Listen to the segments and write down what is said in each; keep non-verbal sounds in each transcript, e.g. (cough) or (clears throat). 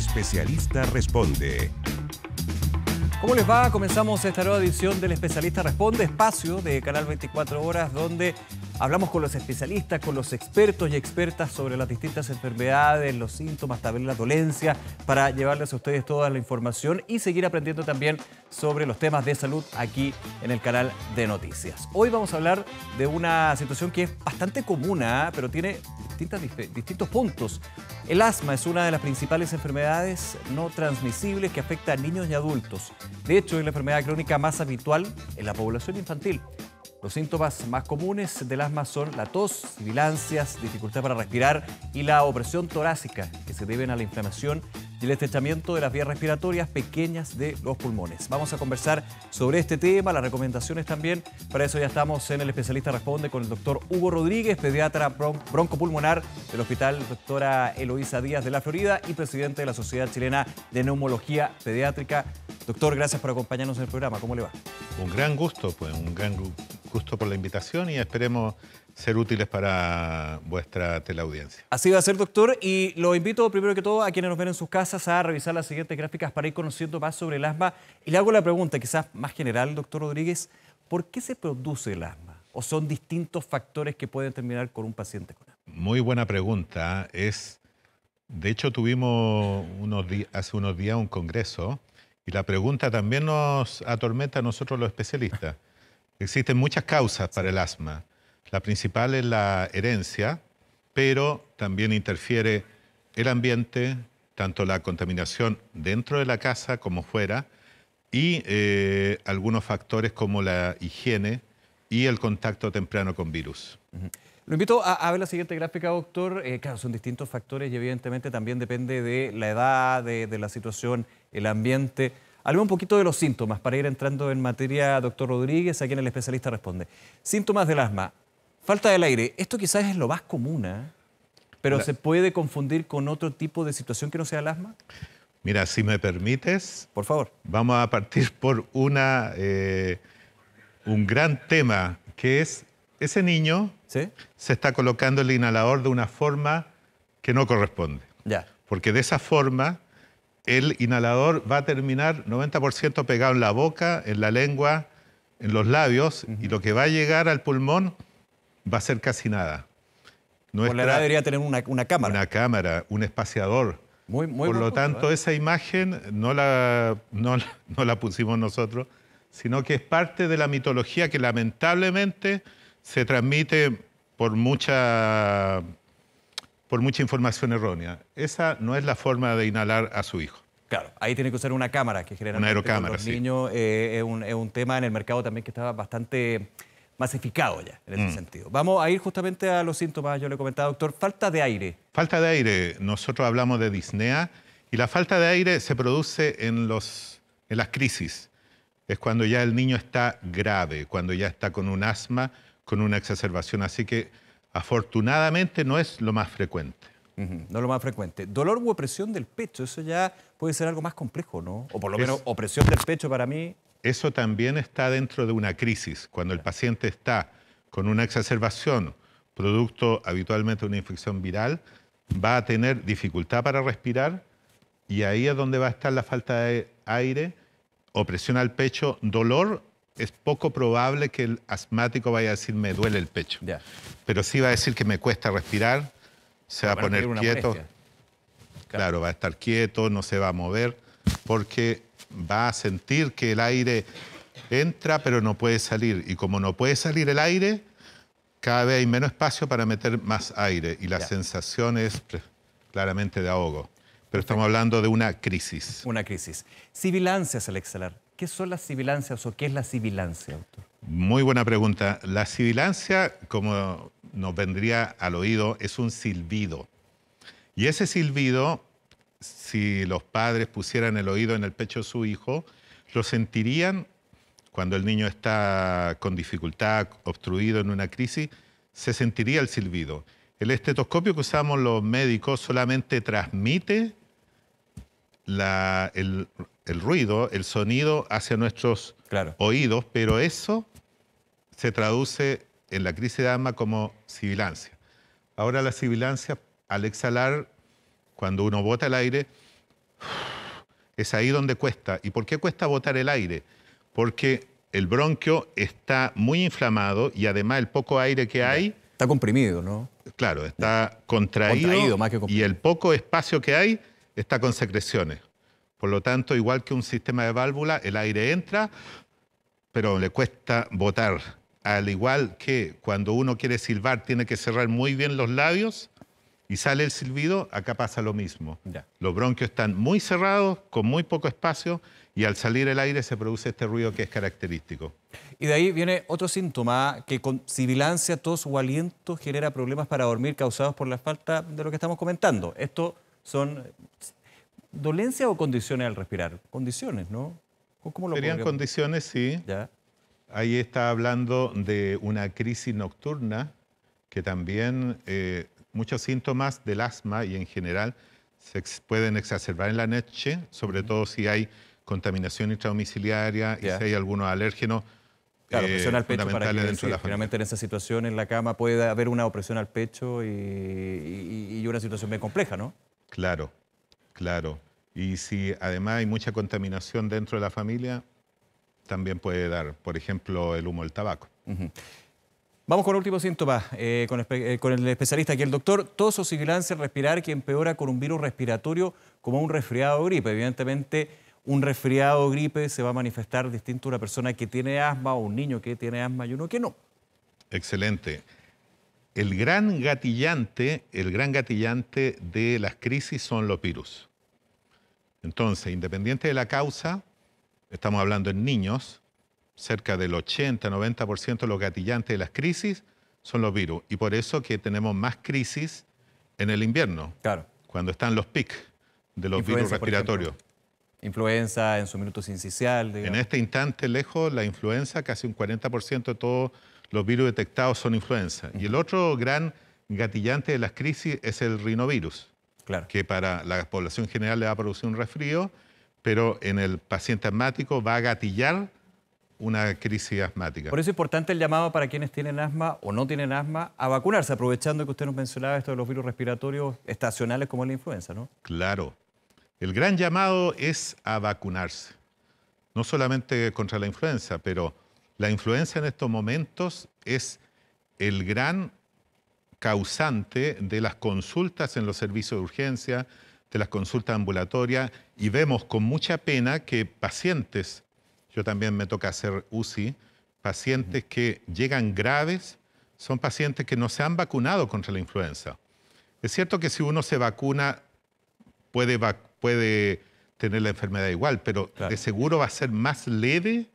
especialista responde. ¿Cómo les va? Comenzamos esta nueva edición del Especialista Responde, espacio de Canal 24 Horas, donde Hablamos con los especialistas, con los expertos y expertas sobre las distintas enfermedades, los síntomas, también la dolencia, para llevarles a ustedes toda la información y seguir aprendiendo también sobre los temas de salud aquí en el canal de noticias. Hoy vamos a hablar de una situación que es bastante común, ¿ah? pero tiene distintos puntos. El asma es una de las principales enfermedades no transmisibles que afecta a niños y adultos. De hecho, es la enfermedad crónica más habitual en la población infantil los síntomas más comunes del asma son la tos, sibilancias, dificultad para respirar y la opresión torácica, que se deben a la inflamación y el estrechamiento de las vías respiratorias pequeñas de los pulmones. Vamos a conversar sobre este tema, las recomendaciones también. Para eso ya estamos en el especialista Responde con el doctor Hugo Rodríguez, pediatra broncopulmonar del Hospital Doctora Eloísa Díaz de la Florida y presidente de la Sociedad Chilena de Neumología Pediátrica. Doctor, gracias por acompañarnos en el programa. ¿Cómo le va? Un gran gusto, pues, un gran gusto gusto por la invitación y esperemos ser útiles para vuestra teleaudiencia. Así va a ser, doctor, y lo invito primero que todo a quienes nos ven en sus casas a revisar las siguientes gráficas para ir conociendo más sobre el asma. Y le hago la pregunta, quizás más general, doctor Rodríguez, ¿por qué se produce el asma? ¿O son distintos factores que pueden terminar con un paciente con asma? Muy buena pregunta. Es, de hecho, tuvimos unos hace unos días un congreso y la pregunta también nos atormenta a nosotros los especialistas. Existen muchas causas para el asma. La principal es la herencia, pero también interfiere el ambiente, tanto la contaminación dentro de la casa como fuera, y eh, algunos factores como la higiene y el contacto temprano con virus. Lo invito a, ver la siguiente gráfica, doctor. Eh, claro, son distintos factores y evidentemente también depende de la edad, de la situación, el ambiente. Hablemos un poquito de los síntomas para ir entrando en materia, doctor Rodríguez, a quien el especialista responde. Síntomas del asma. Falta del aire. Esto quizás es lo más común, ¿eh? pero ¿se puede confundir con otro tipo de situación que no sea el asma? Mira, si me permites. Por favor. Vamos a partir (laughs) por una, eh, un gran tema, que es ese niño se está colocando el inhalador de una forma que no corresponde. Ya. Porque de esa forma el inhalador va a terminar 90% pegado en la boca, en la lengua, en los labios, y lo que va a llegar al pulmón va a ser casi nada. Nuestra, Por la edad debería tener una, cámara. Una cámara, un espaciador. Muy, muy Por lo tanto, ¿eh? esa imagen no la, no la pusimos nosotros, sino que es parte de la mitología que lamentablemente se transmite por mucha por mucha información errónea. Esa no es la forma de inhalar a su hijo. Claro, ahí tiene que usar una cámara, que genera una aerocámara, los sí. niños eh, es, un, es, un, tema en el mercado también que está bastante masificado ya, en ese mm. sentido. Vamos a ir justamente a los síntomas, yo le comentaba, doctor, falta de aire. Falta de aire, nosotros hablamos de disnea, y la falta de aire se produce en, los, en las crisis. Es cuando ya el niño está grave, cuando ya está con un asma, con una exacerbación. Así que Afortunadamente no es lo más frecuente. No es No lo más frecuente. Dolor u opresión del pecho, eso ya puede ser algo más complejo, ¿no? O por lo menos opresión del pecho para mí. Eso también está dentro de una crisis, cuando el paciente está con una exacerbación, producto habitualmente de una infección viral, va a tener dificultad para respirar y ahí es donde va a estar la falta de aire, opresión al pecho, dolor es poco probable que el asmático vaya a decir me duele el pecho. Pero sí va a decir que me cuesta respirar, se va, a poner quieto. Claro. va a estar quieto, no se va a mover, porque va a sentir que el aire entra pero no puede salir. Y como no puede salir el aire, cada vez hay menos espacio para meter más aire. Y la sensación es claramente de ahogo. Pero estamos hablando de una crisis. Una crisis. sibilancias al el exhalar. ¿Qué son las sibilancias o qué es la sibilancia, doctor? Muy buena pregunta. La sibilancia, como nos vendría al oído, es un silbido. Y ese silbido, si los padres pusieran el oído en el pecho de su hijo, lo sentirían cuando el niño está con dificultad, obstruido en una crisis, se sentiría el silbido. El estetoscopio que usamos los médicos solamente transmite la, el, ruido, el sonido hacia nuestros oídos, pero eso se traduce en la crisis de alma como sibilancia. Ahora la sibilancia, al exhalar, cuando uno bota el aire, es ahí donde cuesta. ¿Y por qué cuesta botar el aire? Porque el bronquio está muy inflamado y además el poco aire que hay... Está comprimido, ¿no? Claro, está contraído, contraído más que comprimido. y el poco espacio que hay está con secreciones. Por lo tanto, igual que un sistema de válvula, el aire entra, pero le cuesta botar. Al igual que cuando uno quiere silbar, tiene que cerrar muy bien los labios y sale el silbido, acá pasa lo mismo. Los bronquios están muy cerrados, con muy poco espacio, y al salir el aire se produce este ruido que es característico. Y de ahí viene otro síntoma, que con sibilancia, tos o aliento genera problemas para dormir causados por la falta de lo que estamos comentando. Esto son dolencia o condiciones al respirar. Condiciones, ¿no? ¿Cómo lo Serían condiciones, sí. Ahí está hablando de una crisis nocturna que también eh, muchos síntomas del asma y en general se pueden exacerbar en la noche, sobre todo si hay contaminación intradomiciliaria domiciliaria y si hay algunos alérgenos. Claro, opresión eh, al pecho para que, finalmente en esa situación en la cama puede haber una opresión al pecho y, y una situación bien compleja, ¿no? Claro, claro. Y si además hay mucha contaminación dentro de la familia, también puede dar, por ejemplo, el humo del tabaco. Vamos con el último síntoma, eh, eh, con, el especialista aquí, el doctor. Tos o sibilancia respirar que empeora con un virus respiratorio como un resfriado o gripe. Evidentemente, un resfriado o gripe se va a manifestar distinto a una persona que tiene asma o un niño que tiene asma y uno que no. Excelente el gran gatillante, el gran gatillante de las crisis son los virus. Entonces, independiente de la causa, estamos hablando en niños, cerca del 80-90% de los gatillantes de las crisis son los virus. Y por eso que tenemos más crisis en el invierno, claro. cuando están los pics de los virus respiratorios. Influenza en su minuto sincicial. En este instante, lejos, la influenza, casi un 40% de todo los virus detectados son influenza. Y el otro gran gatillante de las crisis es el rinovirus, claro. que para la población general le va a producir un resfrío, pero en el paciente asmático va a gatillar una crisis asmática. Por eso es importante el llamado para quienes tienen asma o no tienen asma a vacunarse, aprovechando que usted nos mencionaba esto de los virus respiratorios estacionales como la influenza, ¿no? Claro. El gran llamado es a vacunarse, no solamente contra la influenza, pero la influenza en estos momentos es el gran causante de las consultas en los servicios de urgencia, de las consultas ambulatorias, y vemos con mucha pena que pacientes, yo también me toca hacer UCI, pacientes que llegan graves, son pacientes que no se han vacunado contra la influenza. Es cierto que si uno se vacuna puede, tener la enfermedad igual, pero de seguro va a ser más leve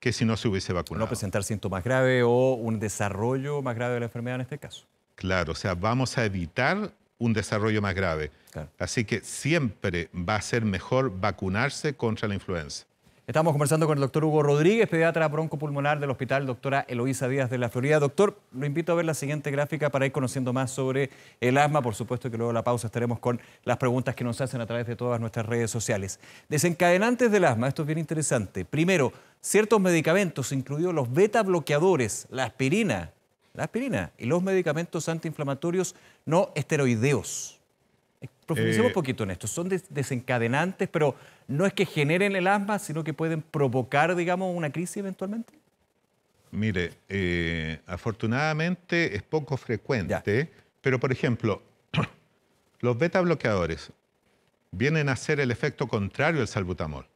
que si no se hubiese vacunado. No presentar síntomas graves o un desarrollo más grave de la enfermedad en este caso. Claro, o sea, vamos a evitar un desarrollo más grave. Así que siempre va a ser mejor vacunarse contra la influenza. Estamos conversando con el doctor Hugo Rodríguez, pediatra broncopulmonar del Hospital Doctora Eloísa Díaz de la Florida. Doctor, lo invito a ver la siguiente gráfica para ir conociendo más sobre el asma. Por supuesto que luego de la pausa estaremos con las preguntas que nos hacen a través de todas nuestras redes sociales. Desencadenantes del asma, esto es bien interesante. Primero, ciertos medicamentos, incluidos los beta bloqueadores, la aspirina, la aspirina y los medicamentos antiinflamatorios no esteroideos. Profundicemos un eh, poquito en esto. Son desencadenantes, pero no es que generen el asma, sino que pueden provocar, digamos, una crisis eventualmente. Mire, eh, afortunadamente es poco frecuente, pero por ejemplo, (clears throat) los beta bloqueadores vienen a hacer el efecto contrario al salbutamol.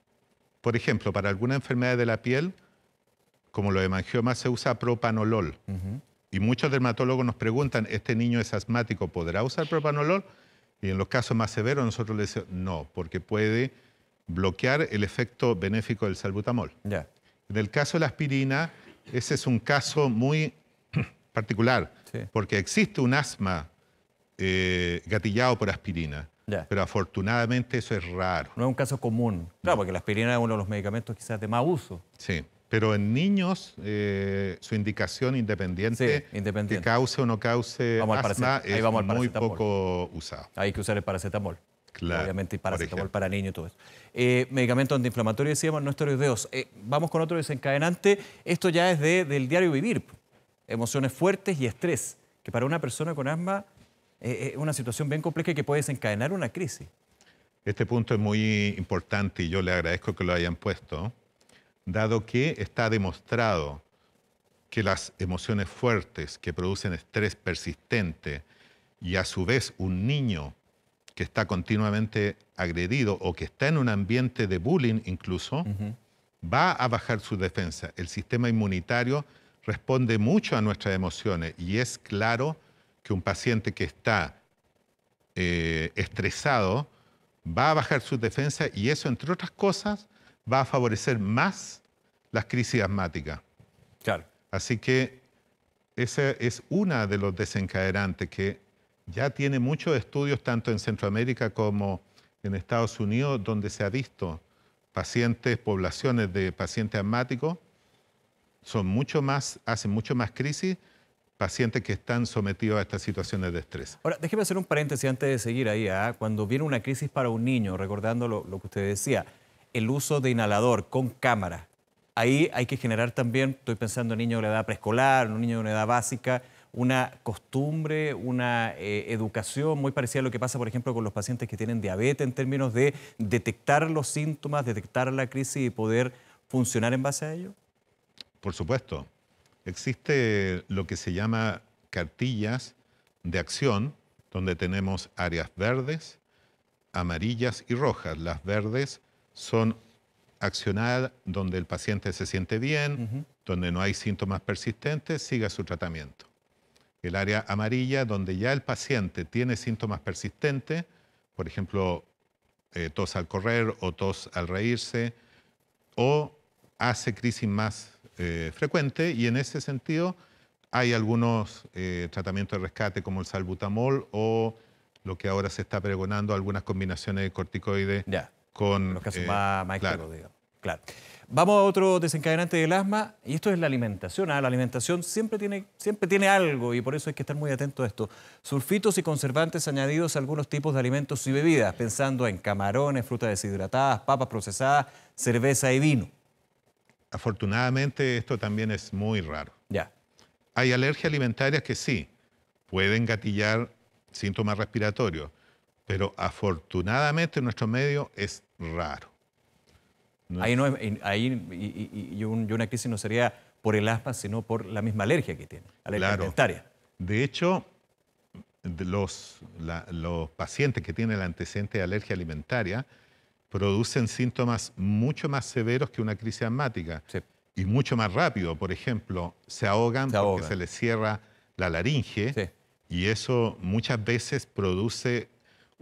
Por ejemplo, para alguna enfermedad de la piel, como lo de mangioma, se usa propanolol. Y muchos dermatólogos nos preguntan, ¿este niño es asmático? ¿Podrá usar propanolol? Y en los casos más severos nosotros le decimos no, porque puede bloquear el efecto benéfico del salbutamol. ya En el caso de la aspirina, ese es un caso muy (clears throat) particular, porque existe un asma eh, gatillado por aspirina. Pero afortunadamente eso es raro. No es un caso común. Claro, porque la aspirina es uno de los medicamentos quizás de más uso. Sí. Pero en niños, eh, su indicación independiente, que cause o no cause es muy poco usado. Hay que usar el paracetamol. Claro, Obviamente, y paracetamol para niños y todo eso. Eh, medicamentos antiinflamatorios, decíamos, no esteroideos. Eh, vamos con otro desencadenante. Esto ya es del diario vivir. Emociones fuertes y estrés, que para una persona con asma es una situación bien compleja y que puede desencadenar una crisis. Este punto es muy importante y yo le agradezco que lo hayan puesto dado que está demostrado que las emociones fuertes que producen estrés persistente y a su vez un niño que está continuamente agredido o que está en un ambiente de bullying incluso, va a bajar su defensa. El sistema inmunitario responde mucho a nuestras emociones y es claro que un paciente que está eh, estresado va a bajar su defensa y eso, entre otras cosas, va a favorecer más las crisis asmáticas. Claro. Así que esa es una de los desencadenantes que ya tiene muchos estudios tanto en Centroamérica como en Estados Unidos donde se ha visto pacientes, poblaciones de pacientes asmáticos son mucho más, hacen mucho más crisis pacientes que están sometidos a estas situaciones de estrés. Ahora, déjeme hacer un paréntesis antes de seguir ahí. ¿ah? Cuando viene una crisis para un niño, recordando lo que usted decía, el uso de inhalador con cámara. Ahí hay que generar también, estoy pensando en niños de la edad preescolar, en niño de una edad básica, una costumbre, una eh, educación muy parecida a lo que pasa, por ejemplo, con los pacientes que tienen diabetes en términos de detectar los síntomas, detectar la crisis y poder funcionar en base a ello? Por supuesto. Existe lo que se llama cartillas de acción, donde tenemos áreas verdes, amarillas y rojas. Las verdes son accionar donde el paciente se siente bien, donde no hay síntomas persistentes, siga su tratamiento. El área amarilla, donde ya el paciente tiene síntomas persistentes, por ejemplo, eh, tos al correr o tos al reírse, o hace crisis más eh, frecuente y en ese sentido hay algunos eh, tratamientos de rescate como el salbutamol o lo que ahora se está pregonando, algunas combinaciones de corticoides con... Los que eh, claro. Claro. Vamos a otro desencadenante del asma, y esto es la alimentación. Ah, la alimentación siempre tiene, siempre tiene algo, y por eso hay que estar muy atento a esto. Sulfitos y conservantes añadidos a algunos tipos de alimentos y bebidas, pensando en camarones, frutas deshidratadas, papas procesadas, cerveza y vino. Afortunadamente, esto también es muy raro. Ya. Hay alergias alimentarias que sí, pueden gatillar síntomas respiratorios, pero afortunadamente nuestro medio es raro. Ahí, y, una crisis no sería por el asma, sino por la misma alergia que tiene, alergia alimentaria. De hecho, los, pacientes que tienen el antecedente de alergia alimentaria producen síntomas mucho más severos que una crisis asmática. Y mucho más rápido, por ejemplo, se ahogan, porque se les cierra la laringe y eso muchas veces produce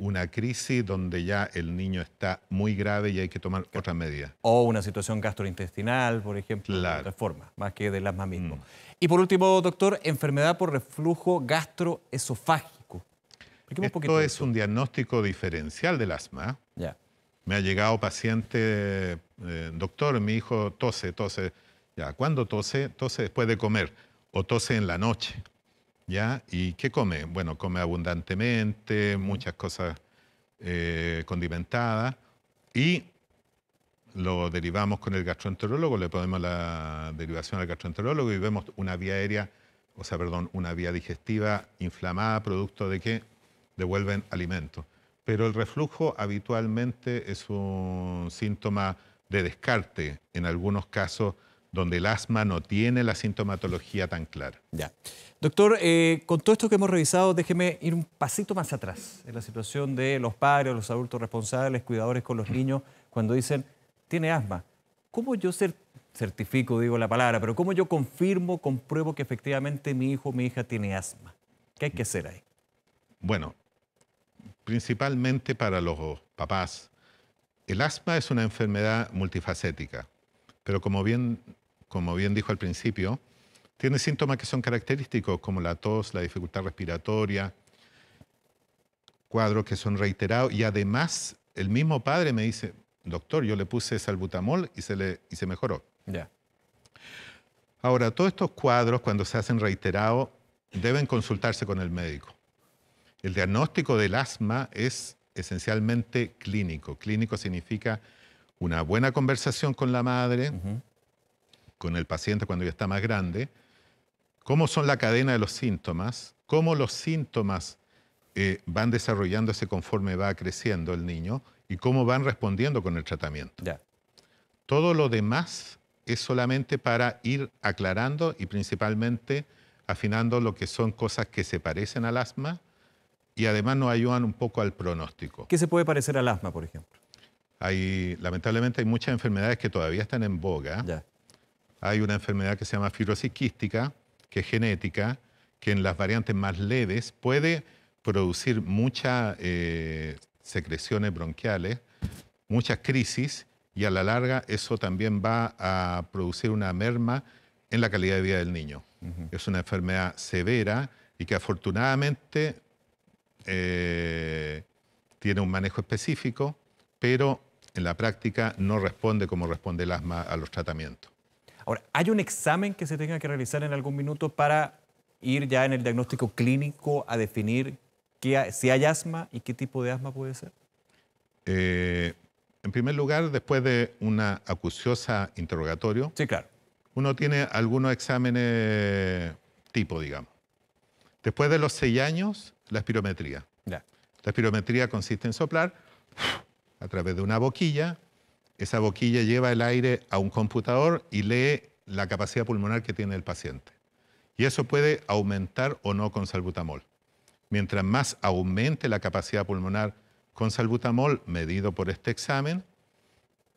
una crisis donde ya el niño está muy grave y hay que tomar otra medida. O una situación gastrointestinal, por ejemplo, de otra forma, más que del asma mismo. Mm. Y por último, doctor, enfermedad por reflujo gastroesofágico. Esto es un diagnóstico diferencial del asma. Ya. Me ha llegado paciente, eh, doctor, mi hijo tose, tose. Ya, ¿cuándo tose? Tose después de comer o tose en la noche. ¿Y qué come? Bueno, come abundantemente, muchas cosas eh, condimentadas y lo derivamos con el gastroenterólogo, le ponemos la derivación al gastroenterólogo y vemos una vía aérea, o sea, perdón, una vía digestiva inflamada, producto de que devuelven alimentos. Pero el reflujo habitualmente es un síntoma de descarte, en algunos casos donde el asma no tiene la sintomatología tan clara. Ya. Doctor, eh, con todo esto que hemos revisado, déjeme ir un pasito más atrás en la situación de los padres, los adultos responsables, cuidadores con los (clears throat) niños, cuando dicen, tiene asma. ¿Cómo yo certifico, digo la palabra, pero cómo yo confirmo, compruebo que efectivamente mi hijo o mi hija tiene asma? ¿Qué hay que hacer ahí? Bueno, principalmente para los papás, el asma es una enfermedad multifacética, pero como bien como bien dijo al principio, tiene síntomas que son característicos como la tos, la dificultad respiratoria, cuadros que son reiterados y además el mismo padre me dice, doctor, yo le puse salbutamol y se, le, y se mejoró. Ya. Ahora, todos estos cuadros cuando se hacen reiterados deben consultarse con el médico. El diagnóstico del asma es esencialmente clínico. Clínico significa una buena conversación con la madre, con el paciente cuando ya está más grande, cómo son la cadena de los síntomas, cómo los síntomas eh, van desarrollándose conforme va creciendo el niño y cómo van respondiendo con el tratamiento. Ya. Todo lo demás es solamente para ir aclarando y principalmente afinando lo que son cosas que se parecen al asma y además nos ayudan un poco al pronóstico. ¿Qué se puede parecer al asma, por ejemplo? Hay, lamentablemente hay muchas enfermedades que todavía están en boga. Ya hay una enfermedad que se llama fibrosis que es genética, que en las variantes más leves puede producir muchas eh, secreciones bronquiales, muchas crisis, y a la larga eso también va a producir una merma en la calidad de vida del niño. Es una enfermedad severa y que afortunadamente eh, tiene un manejo específico, pero en la práctica no responde como responde el asma a los tratamientos. Ahora, ¿hay un examen que se tenga que realizar en algún minuto para ir ya en el diagnóstico clínico a definir si hay asma y qué tipo de asma puede ser? Eh, en primer lugar, después de una acuciosa interrogatorio, sí, uno tiene algunos exámenes tipo, digamos. Después de los seis años, la espirometría. La espirometría consiste en soplar a través de una boquilla esa boquilla lleva el aire a un computador y lee la capacidad pulmonar que tiene el paciente. Y eso puede aumentar o no con salbutamol. Mientras más aumente la capacidad pulmonar con salbutamol, medido por este examen,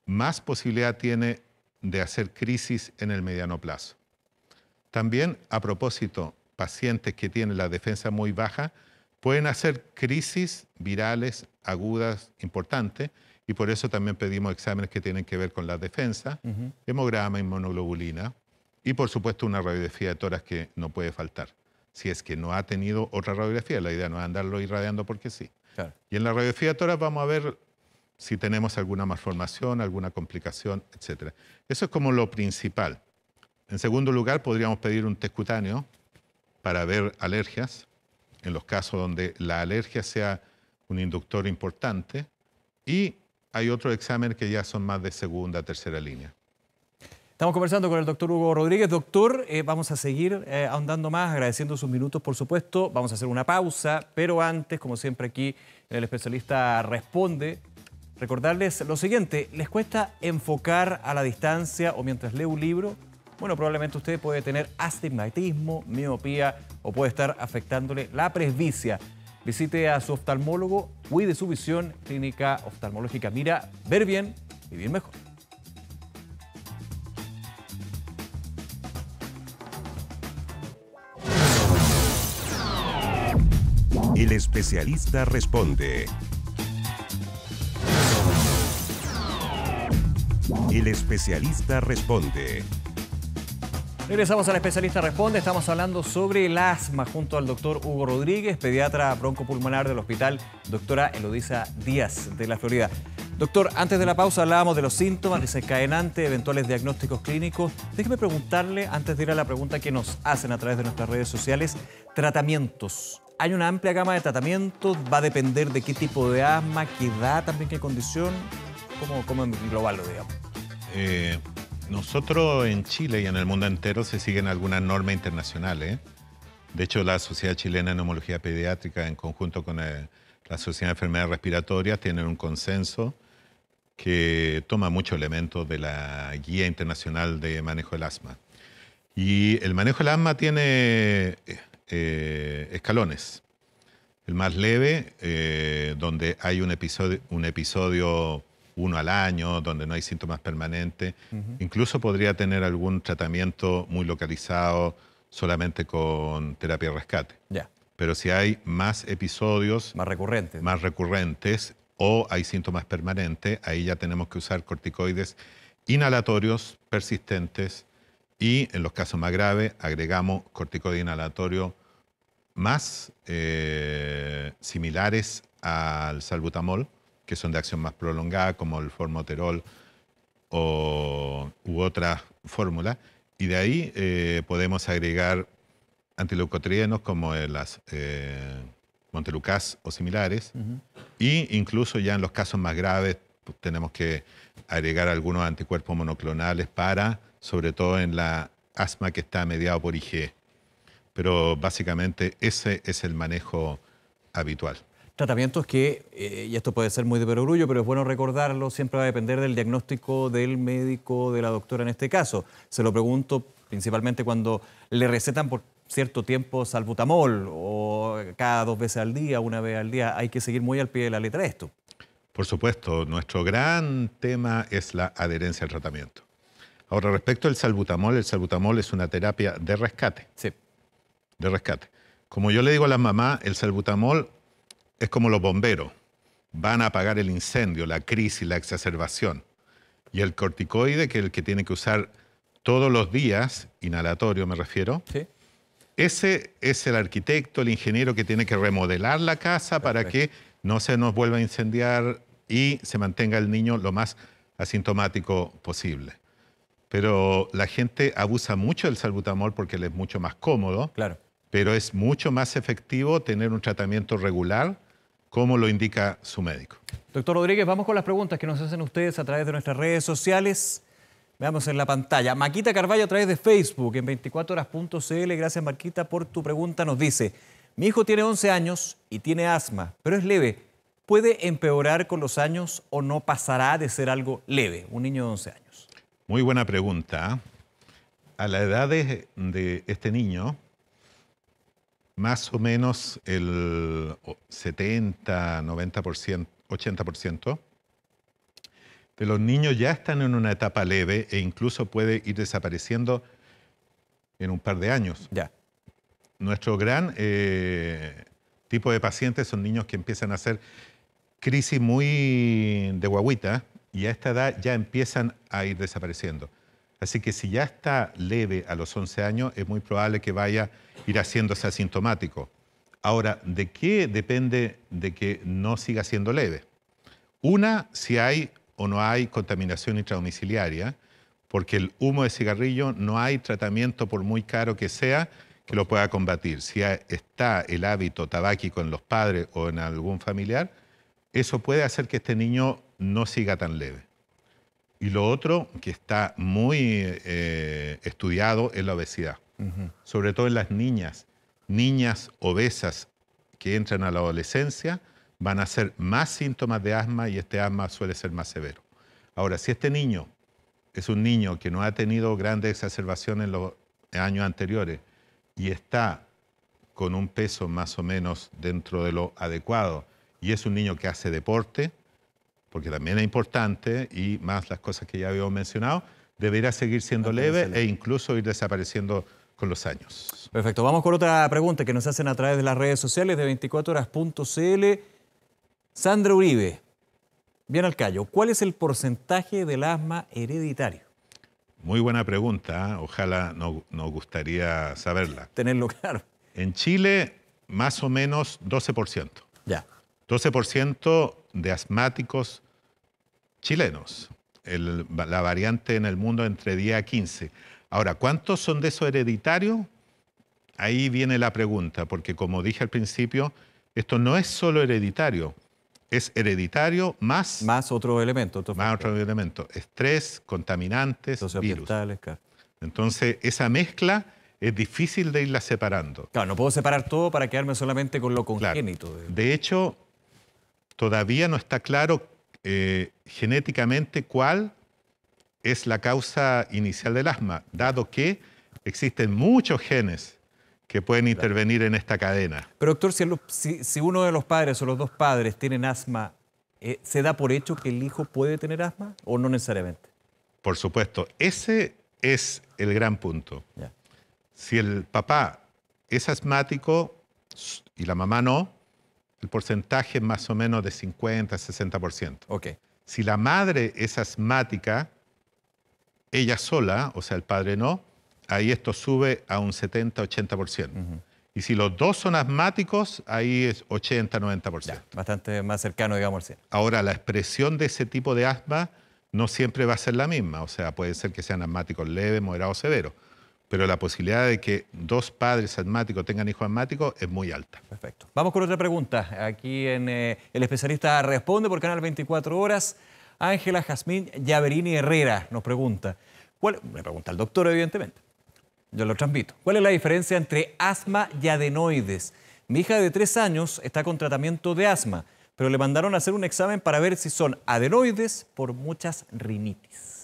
más posibilidad tiene de hacer crisis en el mediano plazo. También, a propósito, pacientes que tienen la defensa muy baja pueden hacer crisis virales agudas importantes y por eso también pedimos exámenes que tienen que ver con la defensa, hemograma y hemograma, inmunoglobulina y por supuesto una radiografía de toras que no puede faltar. Si es que no ha tenido otra radiografía, la idea no es andarlo irradiando porque sí. Y en la radiografía de toras vamos a ver si tenemos alguna malformación, alguna complicación, etc. Eso es como lo principal. En segundo lugar, podríamos pedir un test cutáneo para ver alergias, en los casos donde la alergia sea un inductor importante, y hay otros exámenes que ya son más de segunda, tercera línea. Estamos conversando con el doctor Hugo Rodríguez. Doctor, eh, vamos a seguir eh, ahondando más, agradeciendo sus minutos, por supuesto. Vamos a hacer una pausa, pero antes, como siempre aquí, el especialista responde. Recordarles lo siguiente, ¿les cuesta enfocar a la distancia o mientras lee un libro? Bueno, probablemente usted puede tener astigmatismo, miopía o puede estar afectándole la presbicia. Visite a su oftalmólogo, cuide su visión, Clínica Oftalmológica Mira, ver bien, y vivir mejor. El especialista responde. El especialista responde. Regresamos al especialista Responde. Estamos hablando sobre el asma junto al doctor Hugo Rodríguez, pediatra broncopulmonar del hospital doctora Elodisa Díaz de la Florida. Doctor, antes de la pausa hablábamos de los síntomas desencadenantes, eventuales diagnósticos clínicos. Déjeme preguntarle, antes de ir a la pregunta que nos hacen a través de nuestras redes sociales, tratamientos. Hay una amplia gama de tratamientos, va a depender de qué tipo de asma, qué edad, también qué condición, cómo, cómo lo digamos. Eh, nosotros en Chile y en el mundo entero se siguen algunas normas internacionales. ¿eh? De hecho, la Sociedad Chilena de Neumología Pediátrica, en conjunto con eh, la Sociedad de Enfermedades Respiratorias, tienen un consenso que toma muchos elementos de la Guía Internacional de Manejo del Asma. Y el manejo del asma tiene eh, escalones. El más leve, donde hay un episodio, un episodio uno al año, donde no hay síntomas permanentes. Incluso podría tener algún tratamiento muy localizado solamente con terapia de rescate. Ya. Pero si hay más episodios... Más recurrentes. Más recurrentes o hay síntomas permanentes, ahí ya tenemos que usar corticoides inhalatorios persistentes y en los casos más graves agregamos corticoides inhalatorio más eh, similares al salbutamol, que son de acción más prolongada, como el formoterol o, u otras fórmulas. Y de ahí eh, podemos agregar antileucotrienos como las eh, Montelucas o similares. Y incluso ya en los casos más graves pues, tenemos que agregar algunos anticuerpos monoclonales para, sobre todo en la asma que está mediado por IGE. Pero básicamente ese es el manejo habitual tratamientos que, eh, y esto puede ser muy de perogrullo, pero es bueno recordarlo, siempre va a depender del diagnóstico del médico, de la doctora en este caso. Se lo pregunto principalmente cuando le recetan por cierto tiempo salbutamol o cada dos veces al día, una vez al día, hay que seguir muy al pie de la letra esto. Por supuesto, nuestro gran tema es la adherencia al tratamiento. Ahora, respecto al salbutamol, el salbutamol es una terapia de rescate. Sí. De rescate. Como yo le digo a las mamás, el salbutamol es como los bomberos. Van a apagar el incendio, la crisis, la exacerbación. Y el corticoide, que es el que tiene que usar todos los días, inhalatorio me refiero, ese es el arquitecto, el ingeniero que tiene que remodelar la casa para que no se nos vuelva a incendiar y se mantenga el niño lo más asintomático posible. Pero la gente abusa mucho del salbutamol porque le es mucho más cómodo. Claro. Pero es mucho más efectivo tener un tratamiento regular como lo indica su médico. Doctor Rodríguez, vamos con las preguntas que nos hacen ustedes a través de nuestras redes sociales. Veamos en la pantalla. Maquita Carballo a través de Facebook en 24horas.cl. Gracias Marquita por tu pregunta. Nos dice, mi hijo tiene 11 años y tiene asma, pero es leve. ¿Puede empeorar con los años o no pasará de ser algo leve? Un niño de 11 años. Muy buena pregunta. ¿ah? A la edad de este niño, más o menos el 70, 90%, 80% de los niños ya están en una etapa leve e incluso puede ir desapareciendo en un par de años. Ya. Nuestro gran eh, tipo de pacientes son niños que empiezan a hacer crisis muy de guaguita y a esta edad ya empiezan a ir desapareciendo. Así que si ya está leve a los 11 años, es muy probable que vaya a ir haciéndose asintomático. Ahora, ¿de qué depende de que no siga siendo leve? Una, si hay o no hay contaminación intradomiciliaria, porque el humo de cigarrillo no hay tratamiento, por muy caro que sea, que lo pueda combatir. Si está el hábito tabáquico en los padres o en algún familiar, eso puede hacer que este niño no siga tan leve. Y lo otro que está muy eh, estudiado es la obesidad, sobre todo en las niñas. Niñas obesas que entran a la adolescencia van a ser más síntomas de asma y este asma suele ser más severo. Ahora, si este niño es un niño que no ha tenido grandes exacerbaciones en los años anteriores y está con un peso más o menos dentro de lo adecuado y es un niño que hace deporte, porque también es importante, y más las cosas que ya habíamos mencionado, deberá seguir siendo leve e incluso ir desapareciendo con los años. Perfecto, vamos con otra pregunta que nos hacen a través de las redes sociales de 24horas.cl. Sandra Uribe, bien al callo, ¿cuál es el porcentaje del asma hereditario? Muy buena pregunta, ¿eh? ojalá nos gustaría saberla. Tenerlo claro. En Chile, más o menos 12%. Ya. 12% de asmáticos chilenos, la variante en el mundo entre 10 a 15. Ahora, ¿cuántos son de esos hereditarios? Ahí viene la pregunta, porque como dije al principio, esto no es solo hereditario, es hereditario más... Más otro elemento, Otro más otro elemento. Estrés, contaminantes, virus. Entonces, esa mezcla es difícil de irla separando. Claro, no puedo separar todo para quedarme solamente con lo congénito. De hecho, todavía no está claro eh, genéticamente cuál es la causa inicial del asma, dado que existen muchos genes que pueden intervenir en esta cadena. Pero doctor, si, uno de los padres o los dos padres tienen asma, eh, ¿se da por hecho que el hijo puede tener asma o no necesariamente? Por supuesto, ese es el gran punto. Si el papá es asmático y la mamá no, el porcentaje es más o menos de 50, 60%. Si la madre es asmática, ella sola, o sea, el padre no, ahí esto sube a un 70, 80%. Y si los dos son asmáticos, ahí es 80, 90%. bastante más cercano, digamos, al Ahora, la expresión de ese tipo de asma no siempre va a ser la misma. O sea, puede ser que sean asmáticos leves, moderados, severos pero la posibilidad de que dos padres asmáticos tengan hijos asmáticos es muy alta. Perfecto. Vamos con otra pregunta. Aquí en eh, El Especialista Responde por Canal 24 Horas. Ángela Jazmín Llaverini Herrera nos pregunta, ¿cuál, me pregunta el doctor evidentemente, yo lo transmito, ¿cuál es la diferencia entre asma y adenoides? Mi hija de tres años está con tratamiento de asma, pero le mandaron a hacer un examen para ver si son adenoides por muchas rinitis.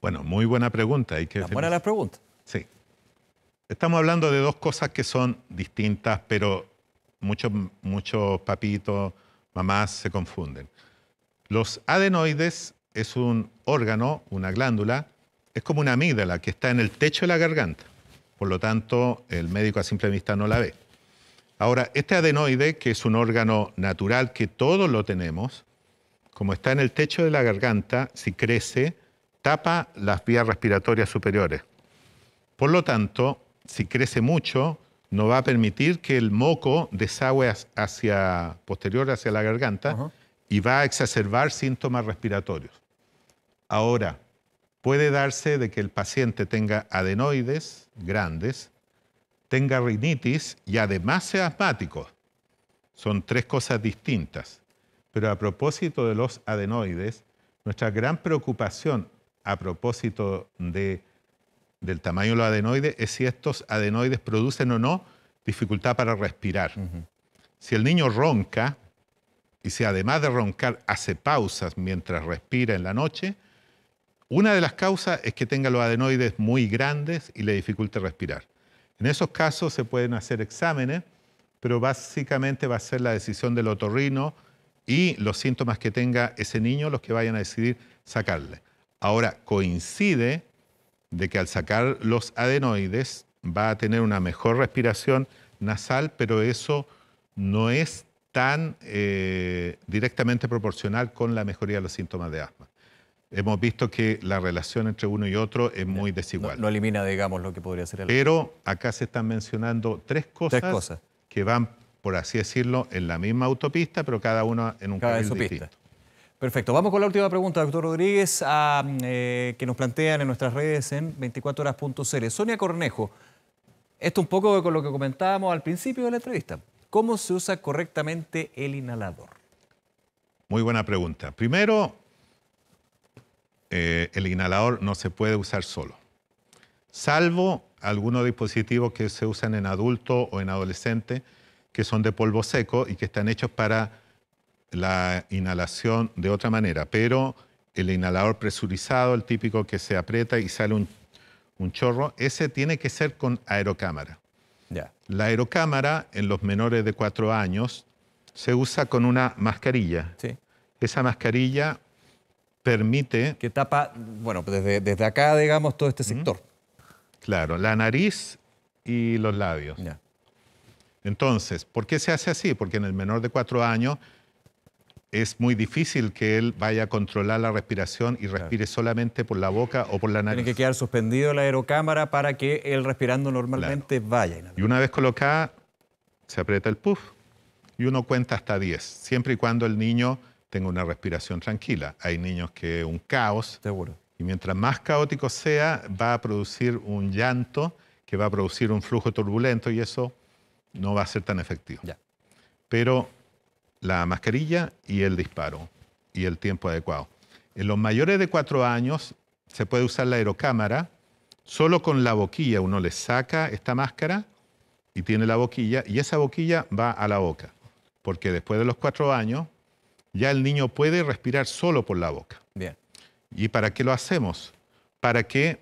Bueno, muy buena pregunta. Hay que buena la pregunta. Sí. Estamos hablando de dos cosas que son distintas, pero muchos, muchos papitos, mamás se confunden. Los adenoides es un órgano, una glándula, es como una amígdala que está en el techo de la garganta. Por lo tanto, el médico a simple vista no la ve. Ahora, este adenoide, que es un órgano natural que todos lo tenemos, como está en el techo de la garganta, si crece, tapa las vías respiratorias superiores. Por lo tanto, si crece mucho, no va a permitir que el moco desagüe hacia posterior, hacia la garganta, y va a exacerbar síntomas respiratorios. Ahora, puede darse de que el paciente tenga adenoides grandes, tenga rinitis y además sea asmático. Son tres cosas distintas. Pero a propósito de los adenoides, nuestra gran preocupación a propósito del tamaño de los adenoides es si estos adenoides producen o no dificultad para respirar. Si el niño ronca y si además de roncar hace pausas mientras respira en la noche, una de las causas es que tenga los adenoides muy grandes y le dificulte respirar. En esos casos se pueden hacer exámenes, pero básicamente va a ser la decisión del otorrino y los síntomas que tenga ese niño los que vayan a decidir sacarle. Ahora coincide de que al sacar los adenoides va a tener una mejor respiración nasal, pero eso no es tan eh, directamente proporcional con la mejoría de los síntomas de asma. Hemos visto que la relación entre uno y otro es muy desigual. No, elimina, digamos, lo que podría ser el... Pero acá se están mencionando tres cosas, cosas, que van, por así decirlo, en la misma autopista, pero cada una en un caso distinto. Perfecto. Vamos con la última pregunta, doctor Rodríguez, eh, que nos plantean en nuestras redes en 24horas.cl. Sonia Cornejo, esto un poco con lo que comentábamos al principio de la entrevista. ¿Cómo se usa correctamente el inhalador? Muy buena pregunta. Primero, eh, el inhalador no se puede usar solo, salvo algunos dispositivos que se usan en adulto o en adolescente que son de polvo seco y que están hechos para la inhalación de otra manera, pero el inhalador presurizado, el típico que se aprieta y sale un, chorro, ese tiene que ser con aerocámara. La aerocámara en los menores de 4 años se usa con una mascarilla. Esa mascarilla permite... Que tapa, bueno, desde, desde acá, digamos, todo este sector. claro, la nariz y los labios. Entonces, ¿por qué se hace así? Porque en el menor de 4 años es muy difícil que él vaya a controlar la respiración y respire solamente por la boca o por la nariz. Tiene que quedar suspendido la aerocámara para que él respirando normalmente vaya. Y una vez colocada, se aprieta el puff y uno cuenta hasta 10, siempre y cuando el niño tenga una respiración tranquila. Hay niños que un caos. Seguro. Y mientras más caótico sea, va a producir un llanto que va a producir un flujo turbulento y eso no va a ser tan efectivo. Ya. Pero la mascarilla y el disparo y el tiempo adecuado. En los mayores de cuatro años se puede usar la aerocámara, solo con la boquilla uno le saca esta máscara y tiene la boquilla y esa boquilla va a la boca, porque después de los cuatro años ya el niño puede respirar solo por la boca. Bien. ¿Y para qué lo hacemos? Para que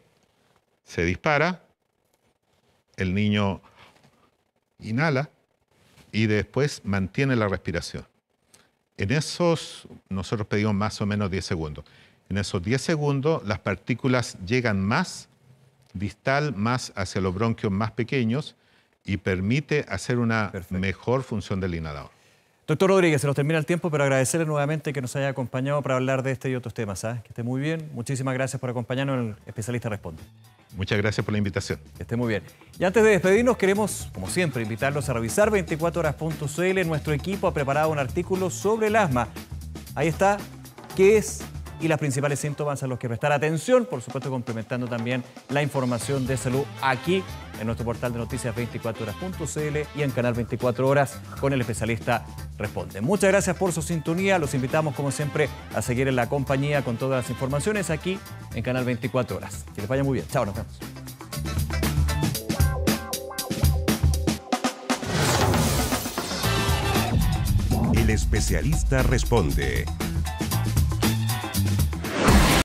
se dispara, el niño inhala, y después mantiene la respiración. En esos, nosotros pedimos más o menos 10 segundos. En esos 10 segundos, las partículas llegan más distal, más hacia los bronquios más pequeños y permite hacer una mejor función del inhalador. Doctor Rodríguez, se nos termina el tiempo, pero agradecerle nuevamente que nos haya acompañado para hablar de este y otros temas. ¿ah? Que esté muy bien. Muchísimas gracias por acompañarnos el Especialista Responde. Muchas gracias por la invitación. esté muy bien. Y antes de despedirnos, queremos, como siempre, invitarlos a revisar 24horas.cl. Nuestro equipo ha preparado un artículo sobre el asma. Ahí está, ¿qué es y las principales síntomas a los que prestar atención, por supuesto complementando también la información de salud aquí en nuestro portal de noticias 24horas.cl y en Canal 24 Horas con el especialista Responde. Muchas gracias por su sintonía, los invitamos como siempre a seguir en la compañía con todas las informaciones aquí en Canal 24 Horas. Que les vaya muy bien, chao, nos vemos. El especialista responde